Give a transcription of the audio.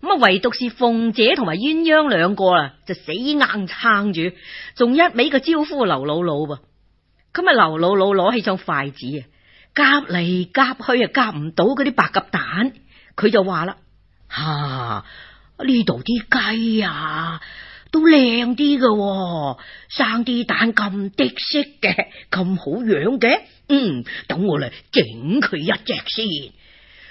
咁啊，唯独是凤姐同埋鸳鸯两个啊，就死硬撑住，仲一味个招呼刘老老噃。咁啊，刘老老攞起张筷子啊，夹嚟夹去啊，夹唔到嗰啲白鸽蛋，佢就话啦：，吓，呢度啲鸡啊，都靓啲噶，生啲蛋咁的色嘅，咁好样嘅。嗯，等我嚟整佢一只先。